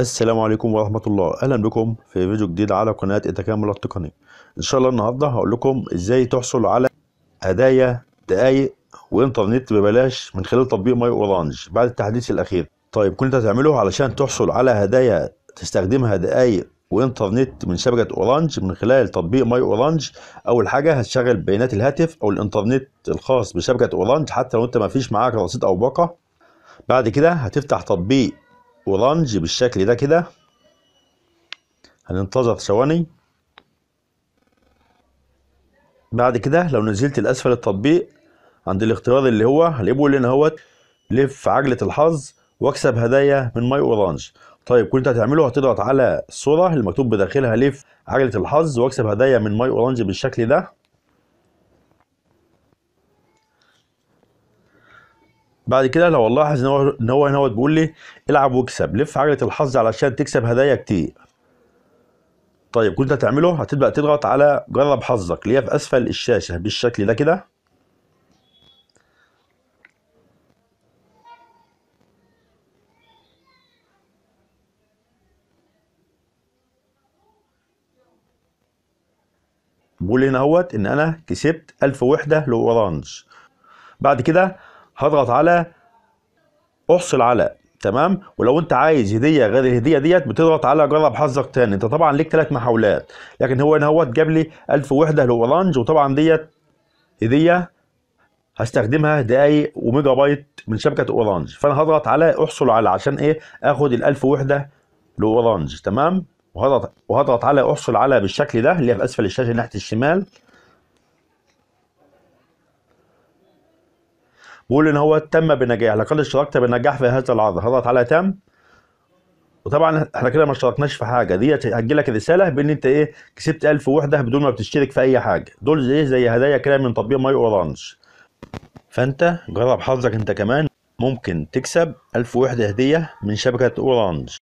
السلام عليكم ورحمة الله أهلا بكم في فيديو جديد على قناة التكامل التقني إن شاء الله النهاردة هقول لكم إزاي تحصل على هدايا دقايق وإنترنت ببلاش من خلال تطبيق ماي أورانج بعد التحديث الأخير طيب كل اللي هتعمله علشان تحصل على هدايا تستخدمها دقايق وانترنت من شبكة اورانج من خلال تطبيق ماي اورانج اول حاجة هتشغل بيانات الهاتف او الانترنت الخاص بشبكة اورانج حتى لو انت ما فيش معاك رصيد او باقة بعد كده هتفتح تطبيق اورانج بالشكل ده كده هننتظر ثواني بعد كده لو نزلت لاسفل التطبيق عند الاختيار اللي هو هلاقيه بيقول لنا اهوت لف عجله الحظ واكسب هدايا من ماي اورانج طيب كل انت هتعمله هتضغط على الصوره المكتوب بداخلها لف عجله الحظ واكسب هدايا من ماي اورانج بالشكل ده بعد كده لو الاحظ ان هو ان هو هنا هو بيقول لي العب واكسب لف عجله الحظ علشان تكسب هدايا كتير طيب كنت هتعمله هتبدا تضغط على جرب حظك اللي هي في اسفل الشاشه بالشكل ده كده بقول هنا اهوت ان انا كسبت 1000 وحده لورانج بعد كده هضغط على احصل على تمام ولو انت عايز هديه غير الهديه ديت بتضغط على جرب حظك تاني انت طبعا ليك ثلاث محاولات لكن هو هنا هو جاب لي 1000 وحده لاورانج وطبعا ديت هديه هستخدمها دقايق وميجا بايت من شبكه اورانج فانا هضغط على احصل على عشان ايه اخد ال1000 وحده لاورانج تمام وهضغط وهضغط على احصل على بالشكل ده اللي هي في اسفل الشاشه ناحيه الشمال بقول ان هو تم بنجاح لقد اشتركت بالنجاح في هذا العرض هضغط على تم وطبعا احنا كده ما اشتركناش في حاجه ديت لك رساله بان انت ايه كسبت 1000 وحده بدون ما بتشترك في اي حاجه دول زي زي هدايا كده من تطبيق ماي اورانج فانت جرب حظك انت كمان ممكن تكسب 1000 وحده هديه من شبكه اورانج